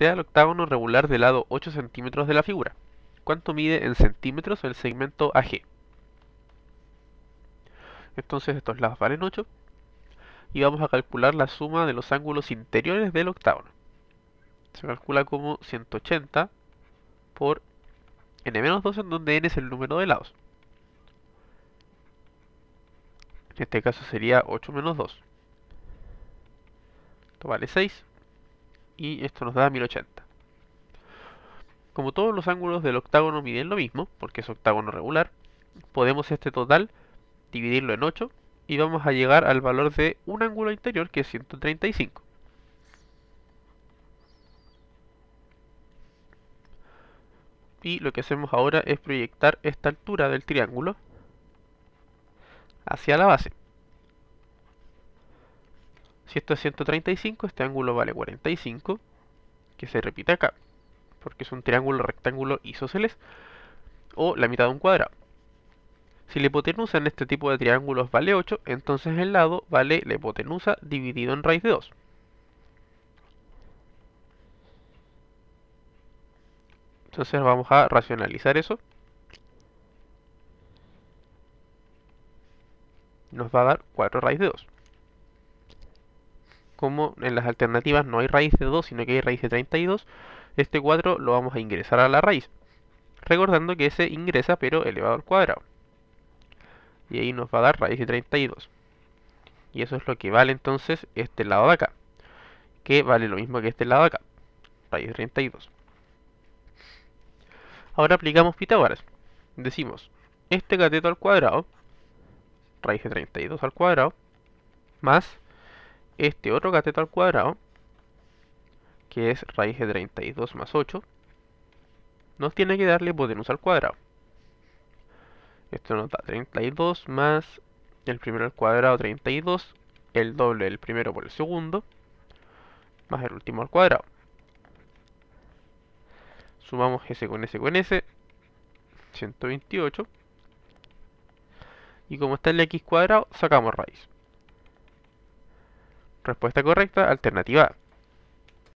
sea el octágono regular de lado 8 centímetros de la figura. ¿Cuánto mide en centímetros el segmento AG? Entonces estos lados valen 8. Y vamos a calcular la suma de los ángulos interiores del octágono. Se calcula como 180 por n-2 en donde n es el número de lados. En este caso sería 8 menos 2. Esto vale 6 y esto nos da 1080. Como todos los ángulos del octágono miden lo mismo, porque es octágono regular, podemos este total dividirlo en 8 y vamos a llegar al valor de un ángulo interior que es 135. Y lo que hacemos ahora es proyectar esta altura del triángulo hacia la base. Si esto es 135, este ángulo vale 45, que se repite acá, porque es un triángulo rectángulo isósceles, o la mitad de un cuadrado. Si la hipotenusa en este tipo de triángulos vale 8, entonces el lado vale la hipotenusa dividido en raíz de 2. Entonces vamos a racionalizar eso. Nos va a dar 4 raíz de 2 como en las alternativas no hay raíz de 2, sino que hay raíz de 32, este 4 lo vamos a ingresar a la raíz. Recordando que ese ingresa pero elevado al cuadrado. Y ahí nos va a dar raíz de 32. Y eso es lo que vale entonces este lado de acá. Que vale lo mismo que este lado de acá. Raíz de 32. Ahora aplicamos Pitágoras. Decimos, este cateto al cuadrado, raíz de 32 al cuadrado, más este otro cateto al cuadrado, que es raíz de 32 más 8, nos tiene que darle podemos al cuadrado. Esto nos da 32 más el primero al cuadrado 32, el doble del primero por el segundo, más el último al cuadrado. Sumamos ese con ese con ese, 128. Y como está el x cuadrado, sacamos raíz. Respuesta correcta, alternativa A.